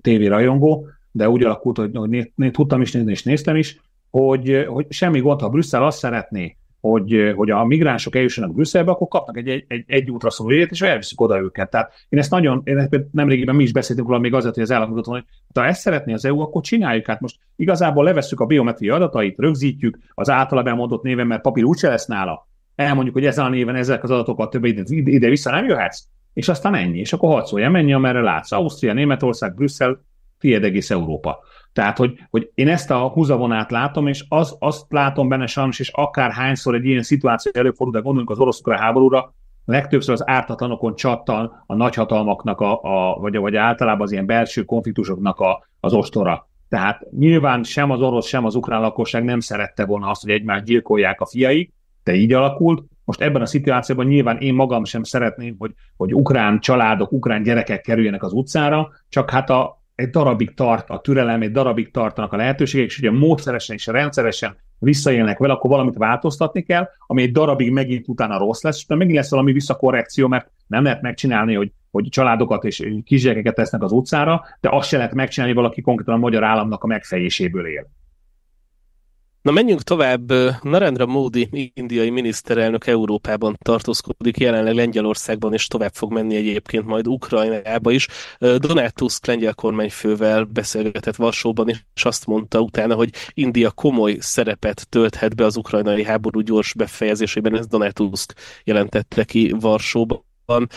tévérajongó, de úgy alakult, hogy, hogy né, né, tudtam is nézni, és néztem is, hogy, hogy semmi gond, ha Brüsszel azt szeretné, hogy, hogy a migránsok eljussanak Brüsszelbe, akkor kapnak egy, egy, egy, egy útra szóló jegyet, és elviszik oda őket. Tehát én ezt nagyon, én nemrégiben mi is beszéltünk róla még azért, hogy az államkutatón, hogy ha ezt szeretné az EU, akkor csináljuk. Hát most igazából levesszük a biometriai adatait, rögzítjük az általában elmondott néven, mert papír úgyse lesz nála. Elmondjuk, hogy ezzel a néven ezek az adatokat többé ide, ide vissza nem jöhetsz. És aztán ennyi. És akkor harcolja, menj, amerre látsz. Ausztria, Németország, Brüsszel, tiéd egész Európa. Tehát, hogy, hogy én ezt a húzavonát látom, és az, azt látom benne sajnos, és akár hányszor egy ilyen szituáció előfordul, de gondoljunk az orosz háborúra, legtöbbször az ártatlanokon csattan a nagyhatalmaknak, a, a, vagy, vagy általában az ilyen belső konfliktusoknak a, az ostora. Tehát nyilván sem az orosz, sem az ukrán lakosság nem szerette volna azt, hogy egymást gyilkolják a fiaik, de így alakult. Most ebben a szituációban nyilván én magam sem szeretném, hogy, hogy ukrán családok, ukrán gyerekek kerüljenek az utcára, csak hát a, egy darabig tart a türelem, egy darabig tartanak a lehetőségek, és ugye módszeresen és rendszeresen visszaélnek vele, akkor valamit változtatni kell, ami egy darabig megint utána rossz lesz, és utána megint lesz valami visszakorrekció, mert nem lehet megcsinálni, hogy, hogy családokat és kisgyerekeket tesznek az utcára, de azt se lehet megcsinálni, hogy valaki konkrétan a magyar államnak a megfejéséből él. Na menjünk tovább. Narendra Modi, indiai miniszterelnök Európában tartózkodik, jelenleg Lengyelországban, és tovább fog menni egyébként majd Ukrajnába is. Donald Tusk lengyel kormányfővel beszélgetett Varsóban, és azt mondta utána, hogy India komoly szerepet tölthet be az ukrajnai háború gyors befejezésében. Ez Donald Tusk jelentette ki Varsóban van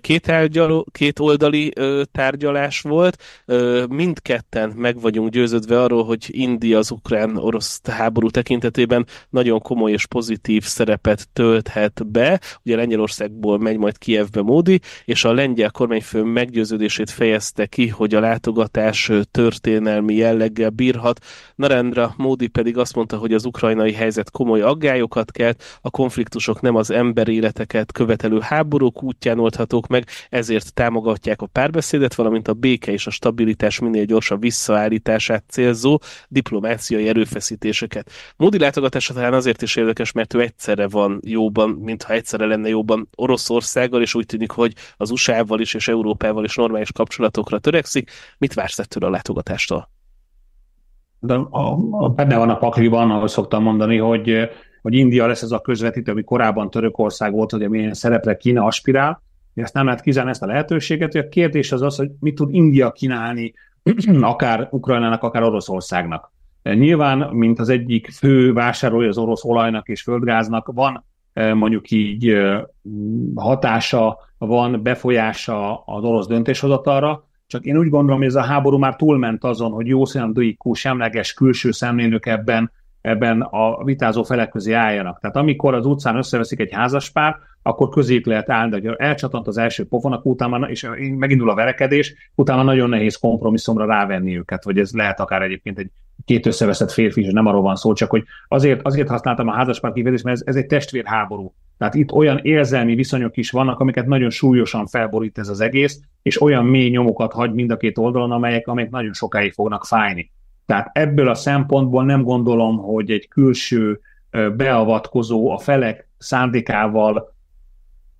két, tárgyaló, két oldali tárgyalás volt. Mindketten meg vagyunk győződve arról, hogy India az ukrán-orosz háború tekintetében nagyon komoly és pozitív szerepet tölthet be. Ugye Lengyelországból megy majd Kievbe Módi, és a lengyel kormányfő meggyőződését fejezte ki, hogy a látogatás történelmi jelleggel bírhat. Narendra Módi pedig azt mondta, hogy az ukrajnai helyzet komoly aggályokat kelt, a konfliktusok nem az emberéleteket követelő háborúk, útján oldhatók meg, ezért támogatják a párbeszédet, valamint a béke és a stabilitás minél gyorsabb visszaállítását célzó diplomáciai erőfeszítéseket. Módi látogatása talán azért is érdekes, mert ő egyszerre van jóban, mintha egyszerre lenne jóban Oroszországgal, és úgy tűnik, hogy az USA-val is és Európával is normális kapcsolatokra törekszik. Mit vársz ettől a látogatástól? De a, a, benne van a pakliban, ahogy szoktam mondani, hogy hogy India lesz ez a közvetítő, ami korábban Törökország volt, hogy milyen szerepre Kína aspirál, és ezt nem lehet kizárni ezt a lehetőséget, hogy a kérdés az az, hogy mit tud India kínálni [clears throat] akár Ukrajnának, akár Oroszországnak. Nyilván, mint az egyik fő vásárolója az orosz olajnak és földgáznak, van eh, mondjuk így eh, hatása, van befolyása az orosz döntéshozatalra, csak én úgy gondolom, hogy ez a háború már túlment azon, hogy jó szándékú, semleges külső szemlélők ebben ebben a vitázó felek közé álljanak. Tehát amikor az utcán összeveszik egy házaspár, akkor közéjük lehet állni, hogy elcsatant az első pofonak, utána, és megindul a verekedés, utána nagyon nehéz kompromisszumra rávenni őket, vagy ez lehet akár egyébként egy két összeveszett férfi, és nem arról van szó, csak hogy azért, azért használtam a házaspár kifejezést, mert ez, ez egy testvérháború. Tehát itt olyan érzelmi viszonyok is vannak, amiket nagyon súlyosan felborít ez az egész, és olyan mély nyomokat hagy mind a két oldalon, amelyek, amelyek nagyon sokáig fognak fájni. Tehát ebből a szempontból nem gondolom, hogy egy külső beavatkozó a felek szándékával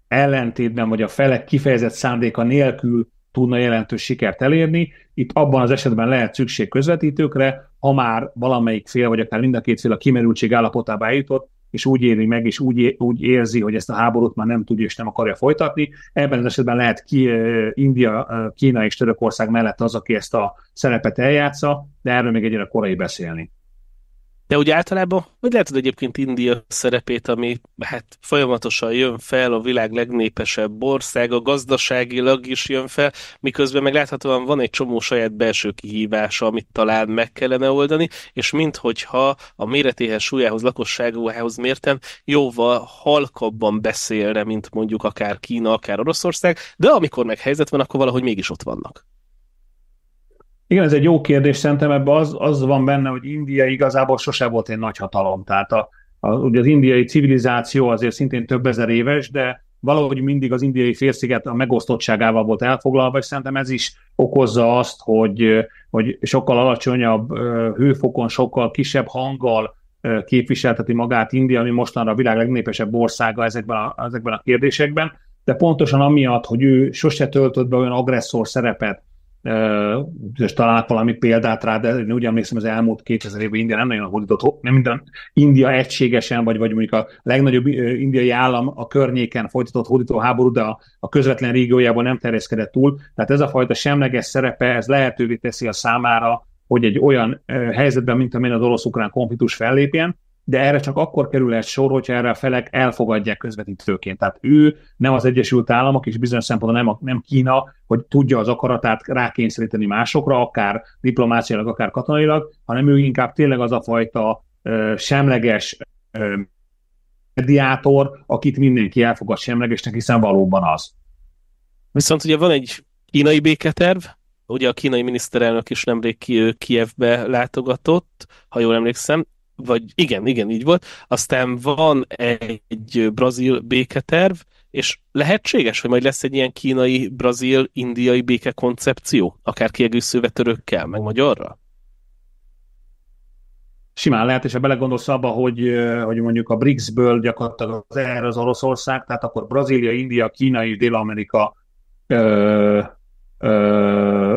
ellentétben, vagy a felek kifejezett szándéka nélkül tudna jelentős sikert elérni. Itt abban az esetben lehet szükség közvetítőkre, ha már valamelyik fél, vagy akár mind a két fél a kimerültség állapotába eljutott, és úgy éri meg, és úgy, úgy érzi, hogy ezt a háborút már nem tudja és nem akarja folytatni. Ebben az esetben lehet ki, India, Kína és Törökország mellett az, aki ezt a szerepet eljátsza, de erről még egyre korai beszélni. De úgy általában, hogy látod egyébként India szerepét, ami hát folyamatosan jön fel, a világ legnépesebb országa, gazdaságilag is jön fel, miközben meg láthatóan van egy csomó saját belső kihívása, amit talán meg kellene oldani, és minthogyha a méretéhez, súlyához, lakosságúhához mérten jóval halkabban beszélne, mint mondjuk akár Kína, akár Oroszország, de amikor meg helyzet van, akkor valahogy mégis ott vannak. Igen, ez egy jó kérdés, szerintem ebben az, az van benne, hogy India igazából sose volt egy nagy hatalom. Tehát a, a, ugye az indiai civilizáció azért szintén több ezer éves, de valahogy mindig az indiai félsziget a megosztottságával volt elfoglalva, és szerintem ez is okozza azt, hogy, hogy sokkal alacsonyabb hőfokon, sokkal kisebb hanggal képviselteti magát India, ami mostanra a világ legnépesebb országa ezekben a, ezekben a kérdésekben, de pontosan amiatt, hogy ő sose töltött be olyan agresszor szerepet, és találnak valami példát rá, de én úgy emlékszem, az elmúlt 2000 évben India nem nagyon hódított, nem minden India egységesen, vagy, vagy mondjuk a legnagyobb indiai állam a környéken folytatott hódító háború, de a, a közvetlen régiójában nem terjeszkedett túl. Tehát ez a fajta semleges szerepe, ez lehetővé teszi a számára, hogy egy olyan helyzetben, mint amilyen az orosz-ukrán konfliktus fellépjen, de erre csak akkor kerül egy sor, hogyha erre a felek elfogadják közvetítőként. Tehát ő nem az Egyesült Államok, és bizonyos szempontból nem, nem Kína, hogy tudja az akaratát rákényszeríteni másokra, akár diplomáciailag, akár katonailag, hanem ő inkább tényleg az a fajta ö, semleges ö, mediátor, akit mindenki elfogad semlegesnek, hiszen valóban az. Viszont ugye van egy kínai béketerv, ugye a kínai miniszterelnök is nemrég Kievbe látogatott, ha jól emlékszem, vagy igen, igen, így volt. Aztán van egy brazil béketerv, és lehetséges, hogy majd lesz egy ilyen kínai, brazil, indiai béke koncepció, akár kiegészülve törökkel, meg magyarra? Simán lehet, és ha belegondolsz abba, hogy, hogy mondjuk a BRICS-ből gyakorlatilag az erre az Oroszország, tehát akkor Brazília, India, Kína és Dél-Amerika ö, ö,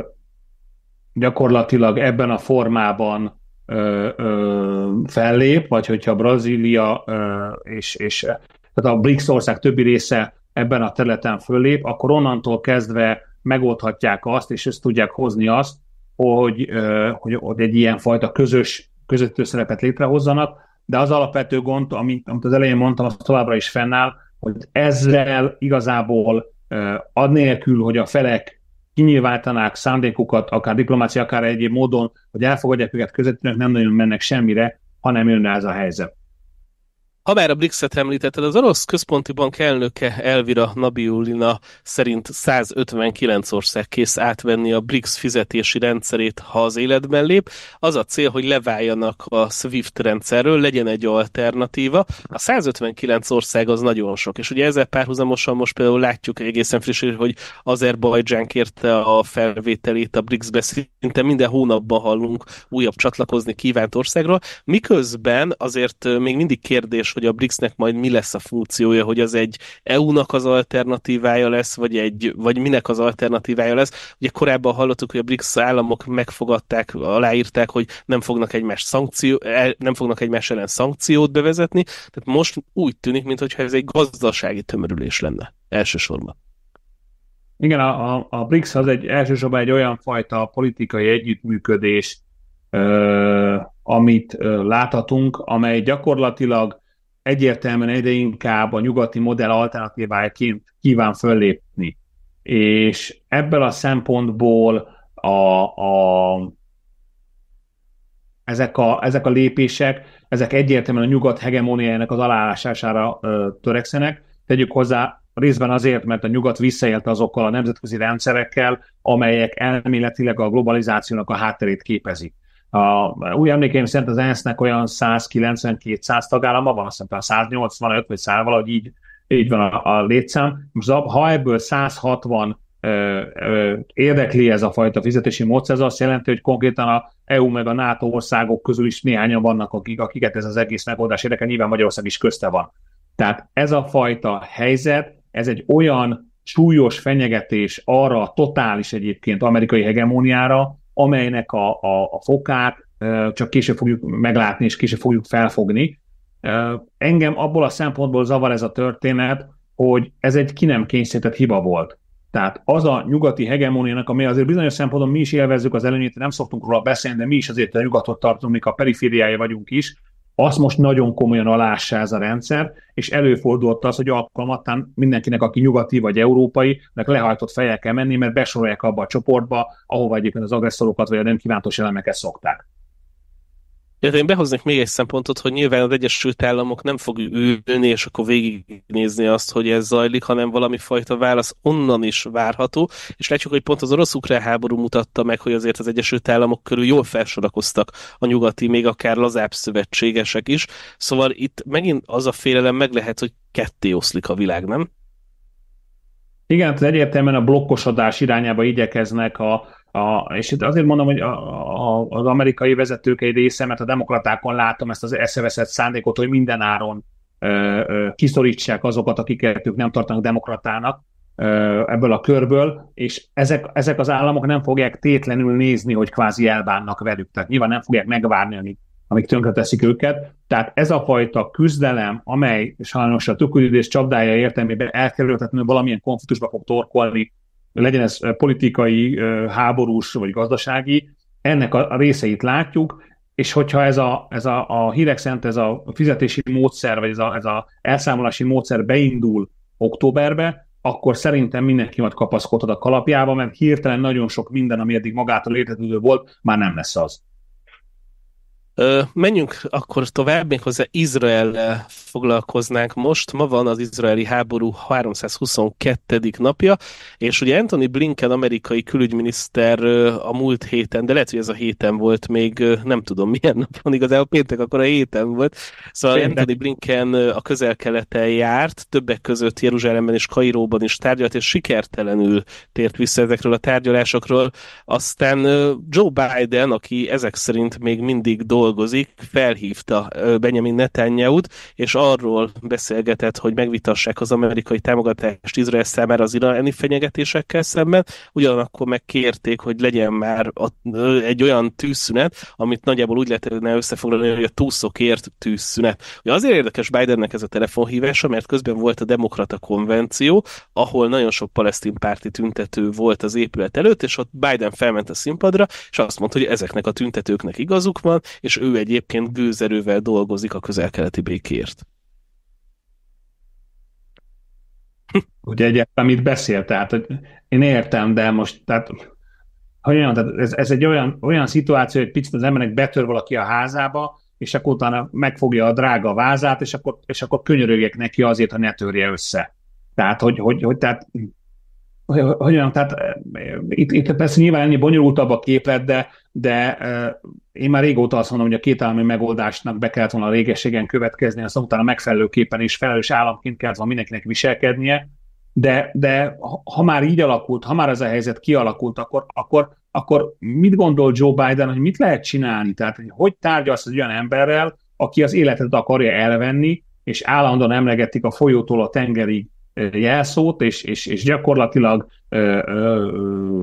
gyakorlatilag ebben a formában ö, ö, fellép, vagy hogyha Brazília ö, és, és tehát a BRICS ország többi része ebben a területen fölép, akkor onnantól kezdve megoldhatják azt, és ezt tudják hozni azt, hogy, hogy, hogy egy fajta közös közöttő szerepet létrehozzanak, de az alapvető gond, amit, amit az elején mondtam, az továbbra is fennáll, hogy ezzel igazából nélkül, hogy a felek kinyilváltanák szándékukat, akár diplomácia, akár egyéb módon, hogy elfogadják őket közöttünk, nem nagyon mennek semmire, hanem jönne ez a helyzet. Ha már a BRICS-et említetted, az orosz központi bank elnöke Elvira Nabiulina szerint 159 ország kész átvenni a BRICS fizetési rendszerét, ha az életben lép. Az a cél, hogy leváljanak a SWIFT rendszerről, legyen egy alternatíva. A 159 ország az nagyon sok, és ugye ezzel párhuzamosan most például látjuk egészen frissen, hogy Azerbajdzsán kérte a felvételét a BRICS-be, szinte minden hónapban hallunk újabb csatlakozni kívánt országról, miközben azért még mindig kérdés hogy a BRICS-nek majd mi lesz a funkciója, hogy az egy EU-nak az alternatívája lesz, vagy, egy, vagy minek az alternatívája lesz. Ugye korábban hallottuk, hogy a BRICS államok megfogadták, aláírták, hogy nem fognak egymás szankció, e, nem fognak egymás ellen szankciót bevezetni, tehát most úgy tűnik, mintha ez egy gazdasági tömörülés lenne elsősorban. Igen, a, a, a BRICS az egy elsősorban egy olyan fajta politikai együttműködés, ö, amit ö, láthatunk, amely gyakorlatilag egyértelműen egyre inkább a nyugati modell alternatíváként kíván föllépni. És ebből a szempontból a, a, ezek, a, ezek a lépések, ezek egyértelműen a nyugat hegemóniájának az aláásására ö, törekszenek. Tegyük hozzá részben azért, mert a nyugat visszaélte azokkal a nemzetközi rendszerekkel, amelyek elméletileg a globalizációnak a hátterét képezik. A új emlékeim szerint az ENSZ-nek olyan 190-200 tagállama van, azt hiszem 185 vagy 100, valahogy így, így van a, a létszám. Most ha ebből 160 ö, ö, érdekli ez a fajta fizetési módszer, ez azt jelenti, hogy konkrétan a EU meg a NATO országok közül is néhányan vannak, akik, akiket ez az egész megoldás érdekel, nyilván Magyarország is közte van. Tehát ez a fajta helyzet, ez egy olyan súlyos fenyegetés arra a totális egyébként amerikai hegemóniára, amelynek a, a, a fokát csak később fogjuk meglátni, és később fogjuk felfogni. Engem abból a szempontból zavar ez a történet, hogy ez egy ki nem kényszerített hiba volt. Tehát az a nyugati hegemóniának, ami azért bizonyos szempontból mi is élvezzük az előnyét, nem szoktunk róla beszélni, de mi is azért a nyugatot tartunk, még a perifériája vagyunk is, azt most nagyon komolyan alássa ez a rendszer, és előfordult az, hogy alkalmatán mindenkinek, aki nyugati vagy európai, meg lehajtott fejjel kell menni, mert besorolják abba a csoportba, ahova egyébként az agresszorokat vagy a nem kívántos elemeket szokták. Illetve én behoznék még egy szempontot, hogy nyilván az Egyesült Államok nem fog ülni, és akkor végignézni azt, hogy ez zajlik, hanem valami fajta válasz onnan is várható. És látjuk, hogy pont az orosz-ukrán háború mutatta meg, hogy azért az Egyesült Államok körül jól felsorakoztak a nyugati, még akár lazább szövetségesek is. Szóval itt megint az a félelem meg lehet, hogy ketté oszlik a világ, nem? Igen, az egyértelműen a blokkosodás irányába igyekeznek a, a, és itt azért mondom, hogy a, a, az amerikai vezetők egy része, mert a demokratákon látom ezt az eszeveszett szándékot, hogy minden áron ö, ö, kiszorítsák azokat, akiket ők nem tartanak demokratának ö, ebből a körből, és ezek, ezek az államok nem fogják tétlenül nézni, hogy kvázi elbánnak velük. Tehát nyilván nem fogják megvárni, amíg, amíg tönkreteszik őket. Tehát ez a fajta küzdelem, amely sajnos a tükörüdés csapdája értelmében elkerülhetetlenül valamilyen konfliktusba fog torkolni legyen ez politikai, háborús vagy gazdasági, ennek a részeit látjuk, és hogyha ez a, ez a, a hírek szerint ez a fizetési módszer, vagy ez a, ez a elszámolási módszer beindul októberbe, akkor szerintem mindenki majd kapaszkodhat a kalapjába, mert hirtelen nagyon sok minden, ami eddig magától értetődő volt, már nem lesz az. Menjünk akkor tovább, méghozzá Izrael foglalkoznánk most. Ma van az izraeli háború 322. napja, és ugye Anthony Blinken, amerikai külügyminiszter a múlt héten, de lehet, hogy ez a héten volt még, nem tudom milyen nap van igazából, péntek akkor a héten volt. Szóval Péntek. Anthony Blinken a közel-keleten járt, többek között Jeruzsálemben és Kairóban is tárgyalt, és sikertelenül tért vissza ezekről a tárgyalásokról. Aztán Joe Biden, aki ezek szerint még mindig dol dolgozik, felhívta Benjamin Netanyahu-t, és arról beszélgetett, hogy megvitassák az amerikai támogatást Izrael számára az iráni fenyegetésekkel szemben, ugyanakkor megkérték, hogy legyen már egy olyan tűzszünet, amit nagyjából úgy lehetne összefoglalni, hogy a túszokért tűzszünet. Ugye azért érdekes Bidennek ez a telefonhívása, mert közben volt a demokrata konvenció, ahol nagyon sok palesztin párti tüntető volt az épület előtt, és ott Biden felment a színpadra, és azt mondta, hogy ezeknek a tüntetőknek igazuk van, és és ő egyébként gőzerővel dolgozik a közelkeleti békért. [laughs] Ugye egyáltalán amit beszél, tehát hogy én értem, de most, tehát, hogy mondjam, tehát ez, ez, egy olyan, olyan szituáció, hogy picit az embernek betör valaki a házába, és akkor utána megfogja a drága vázát, és akkor, és akkor könyörögjek neki azért, ha ne törje össze. Tehát, hogy, hogy, hogy tehát olyan, tehát eh, itt, itt persze nyilván ennyi bonyolultabb a képlet, de, de eh, én már régóta azt mondom, hogy a két állami megoldásnak be kellett volna a régességen következni, aztán utána megfelelőképpen és felelős államként kellett volna mindenkinek viselkednie, de, de ha már így alakult, ha már ez a helyzet kialakult, akkor, akkor, akkor mit gondol Joe Biden, hogy mit lehet csinálni? Tehát, hogy hogy tárgyalsz egy olyan emberrel, aki az életet akarja elvenni, és állandóan emlegetik a folyótól a tengerig jelszót, és, és, és gyakorlatilag ö, ö,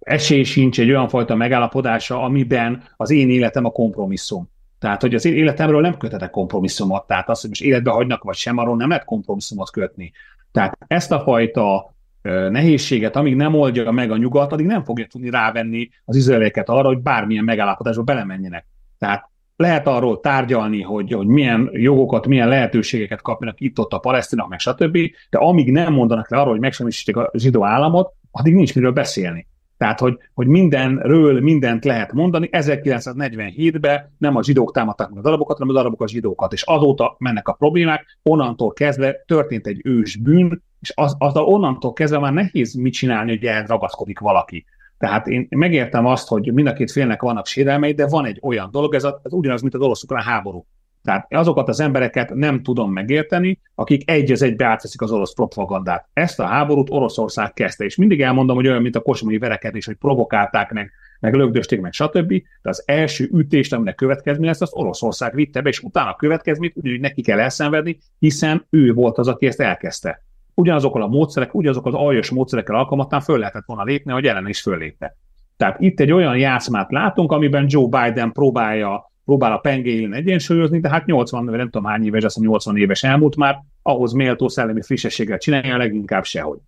esély sincs egy olyan fajta megállapodása, amiben az én életem a kompromisszum. Tehát, hogy az én életemről nem kötetek kompromisszumot, tehát azt, hogy most életbe hagynak vagy sem, arról nem lehet kompromisszumot kötni. Tehát ezt a fajta nehézséget, amíg nem oldja meg a nyugat, addig nem fogja tudni rávenni az izraelieket arra, hogy bármilyen megállapodásba belemenjenek. Tehát lehet arról tárgyalni, hogy, hogy milyen jogokat, milyen lehetőségeket kapnak itt-ott a palesztinak, meg stb., de amíg nem mondanak le arról, hogy megsemmisítik a zsidó államot, addig nincs miről beszélni. Tehát, hogy, hogy mindenről mindent lehet mondani. 1947-ben nem a zsidók támadták meg a darabokat, hanem a darabok a zsidókat. És azóta mennek a problémák, onnantól kezdve történt egy ős bűn, és az, az onnantól kezdve már nehéz mit csinálni, hogy ragaszkodik valaki. Tehát én megértem azt, hogy mind a két félnek vannak sérelmei, de van egy olyan dolog, ez, a, ez ugyanaz, mint az orosz háború. Tehát azokat az embereket nem tudom megérteni, akik egy az egybe átveszik az orosz propagandát. Ezt a háborút Oroszország kezdte, és mindig elmondom, hogy olyan, mint a kosmai verekedés, hogy provokálták meg, meg lögdösték, meg stb. De az első ütést, aminek következmény lesz, az Oroszország vitte be, és utána a következményt hogy neki kell elszenvedni, hiszen ő volt az, aki ezt elkezdte ugyanazokkal a módszerek, ugyanazok az aljas módszerekkel alkalmatán föl lehetett volna lépni, hogy ellen is föllépte. Tehát itt egy olyan játszmát látunk, amiben Joe Biden próbálja próbál a pengéjén egyensúlyozni, de hát 80, nem tudom hány éves, azt 80 éves elmúlt már, ahhoz méltó szellemi frissességgel csinálja, leginkább sehogy.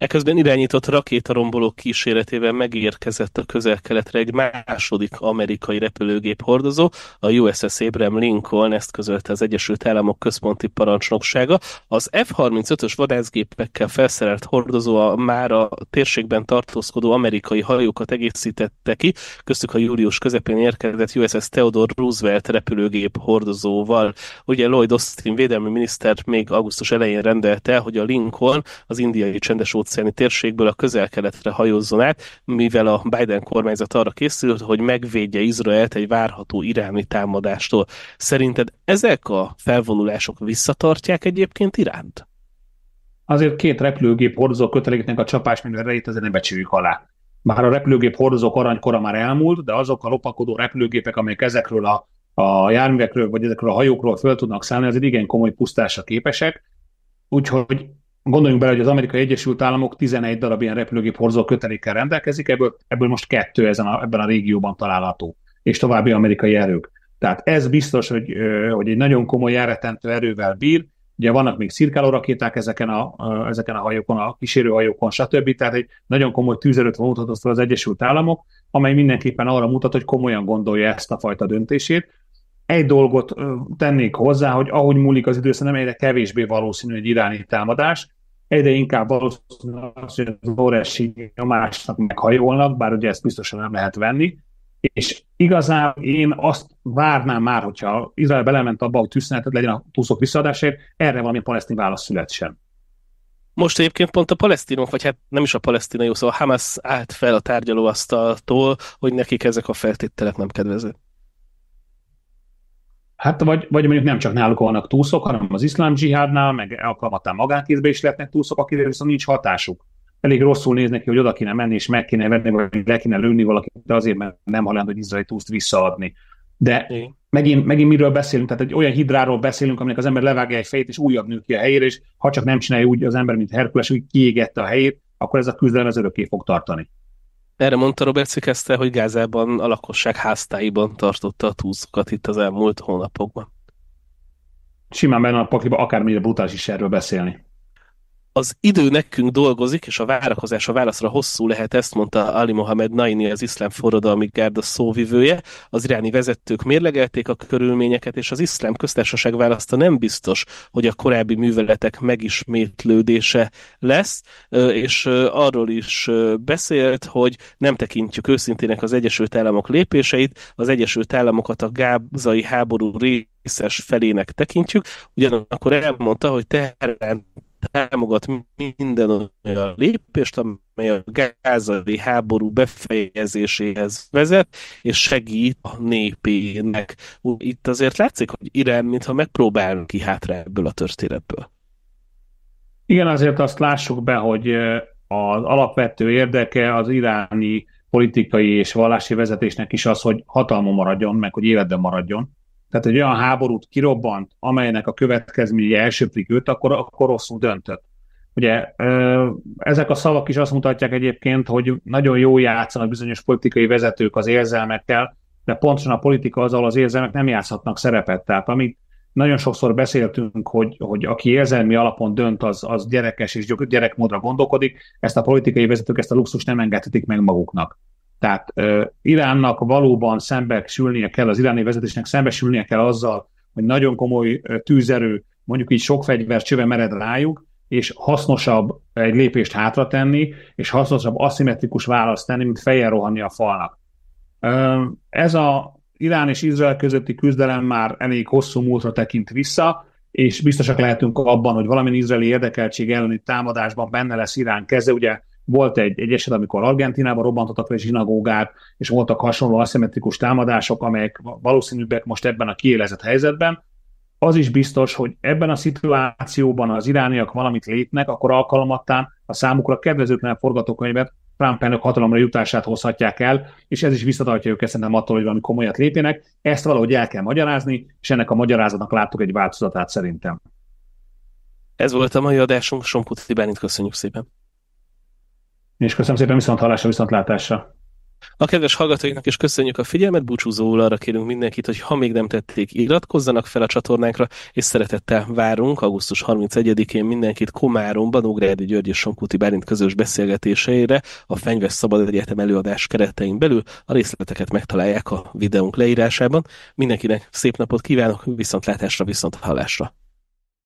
Eközben irányított rakétarombolók kíséretében megérkezett a közel-keletre egy második amerikai repülőgép hordozó, a USS Abraham Lincoln, ezt közölte az Egyesült Államok központi parancsnoksága. Az F-35-ös vadászgépekkel felszerelt hordozó a már a térségben tartózkodó amerikai hajókat egészítette ki, köztük a július közepén érkezett USS Theodore Roosevelt repülőgép hordozóval. Ugye Lloyd Austin védelmi miniszter még augusztus elején rendelte, hogy a Lincoln az indiai csendes óceáni térségből a közel-keletre hajózzon át, mivel a Biden kormányzat arra készült, hogy megvédje Izraelt egy várható iráni támadástól. Szerinted ezek a felvonulások visszatartják egyébként Iránt? Azért két repülőgép hordozó köteléknek a csapás itt azért ne becsüljük alá. Már a repülőgép hordozók aranykora már elmúlt, de azok a lopakodó repülőgépek, amelyek ezekről a, a járművekről vagy ezekről a hajókról föl tudnak szállni, azért igen komoly pusztásra képesek. Úgyhogy Gondoljunk bele, hogy az Amerikai Egyesült Államok 11 darab ilyen repülőgép horzó kötelékkel rendelkezik, ebből, ebből most kettő ezen a, ebben a régióban található, és további amerikai erők. Tehát ez biztos, hogy, hogy egy nagyon komoly járatentő erővel bír, Ugye vannak még szirkáló rakéták ezeken a, ezeken a hajókon, a kísérőhajókon, stb. Tehát egy nagyon komoly tűzerőt vonultatott fel az Egyesült Államok, amely mindenképpen arra mutat, hogy komolyan gondolja ezt a fajta döntését. Egy dolgot tennék hozzá, hogy ahogy múlik az idő, szerintem egyre kevésbé valószínű egy iráni támadás, egyre inkább valószínűleg az, hogy az órási nyomásnak meghajolnak, bár ugye ezt biztosan nem lehet venni, és igazán én azt várnám már, hogyha Izrael belement abba, hogy tűzszünetet legyen a túszok visszaadásért, erre valami palesztin válasz születsen. Most egyébként pont a palesztinok, vagy hát nem is a palesztinai, szóval a Hamas állt fel a tárgyalóasztaltól, hogy nekik ezek a feltételek nem kedvezők. Hát vagy, vagy mondjuk nem csak náluk vannak túszok, hanem az iszlám zsihádnál, meg alkalmatán magánkézbe is lehetnek túszok, akire viszont nincs hatásuk. Elég rosszul néznek ki, hogy oda kéne menni, és meg kéne venni, vagy le kéne lőni valakit, de azért, mert nem hajlandó, hogy izraeli túszt visszaadni. De megint, megint miről beszélünk? Tehát egy olyan hidráról beszélünk, aminek az ember levágja egy fejét, és újabb nő ki a helyére, és ha csak nem csinálja úgy az ember, mint Herkules, úgy kiégette a helyét, akkor ez a küzdelem az örökké fog tartani. Erre mondta Robert Szikeszte, hogy Gázában a lakosság háztáiban tartotta a túszokat itt az elmúlt hónapokban. Simán benne a pakliba akármilyen brutális is erről beszélni az idő nekünk dolgozik, és a várakozás a válaszra hosszú lehet, ezt mondta Ali Mohamed Naini, az iszlám forradalmi gárda szóvivője. Az iráni vezetők mérlegelték a körülményeket, és az iszlám köztársaság választa nem biztos, hogy a korábbi műveletek megismétlődése lesz, és arról is beszélt, hogy nem tekintjük őszintének az Egyesült Államok lépéseit, az Egyesült Államokat a gázai háború részes felének tekintjük, ugyanakkor elmondta, hogy Teherán támogat minden olyan lépést, amely a gázai háború befejezéséhez vezet, és segít a népének. Itt azért látszik, hogy Irán, mintha megpróbálunk ki hátra ebből a történetből. Igen, azért azt lássuk be, hogy az alapvető érdeke az iráni politikai és vallási vezetésnek is az, hogy hatalma maradjon, meg hogy életben maradjon tehát egy olyan háborút kirobbant, amelynek a következménye elsőprik őt, akkor, akkor rosszul döntött. Ugye ezek a szavak is azt mutatják egyébként, hogy nagyon jó játszanak bizonyos politikai vezetők az érzelmekkel, de pontosan a politika azzal az érzelmek nem játszhatnak szerepet. Tehát amit nagyon sokszor beszéltünk, hogy, hogy aki érzelmi alapon dönt, az, az gyerekes és gyerekmódra gondolkodik, ezt a politikai vezetők ezt a luxus nem engedhetik meg maguknak. Tehát uh, Iránnak valóban szembesülnie kell, az iráni vezetésnek szembesülnie kell azzal, hogy nagyon komoly uh, tűzerő, mondjuk így sok fegyver csöve mered rájuk, és hasznosabb egy lépést hátra tenni, és hasznosabb aszimmetrikus választ tenni, mint fejjel rohanni a falnak. Uh, ez a Irán és Izrael közötti küzdelem már elég hosszú múltra tekint vissza, és biztosak lehetünk abban, hogy valamilyen izraeli érdekeltség elleni támadásban benne lesz Irán keze. Ugye volt egy, egy eset, amikor Argentinában robbantottak egy zsinagógát, és voltak hasonló aszimmetrikus támadások, amelyek valószínűbbek most ebben a kiélezett helyzetben. Az is biztos, hogy ebben a szituációban az irániak valamit lépnek, akkor alkalmattán a számukra kedvezőtlen forgatókönyvet Trump elnök hatalomra jutását hozhatják el, és ez is visszatartja őket szerintem attól, hogy valami komolyat lépjenek. Ezt valahogy el kell magyarázni, és ennek a magyarázatnak láttuk egy változatát szerintem. Ez volt a mai adásunk, Somkuti Bálint köszönjük szépen. És köszönöm szépen viszont hallásra, viszont látásra. A kedves hallgatóinknak is köszönjük a figyelmet, búcsúzóul arra kérünk mindenkit, hogy ha még nem tették, iratkozzanak fel a csatornánkra, és szeretettel várunk augusztus 31-én mindenkit Komáromban, Nógrádi György és Sonkuti Bárint közös beszélgetéseire a Fenyves Szabad Egyetem előadás keretein belül. A részleteket megtalálják a videónk leírásában. Mindenkinek szép napot kívánok, viszontlátásra, viszont hallásra!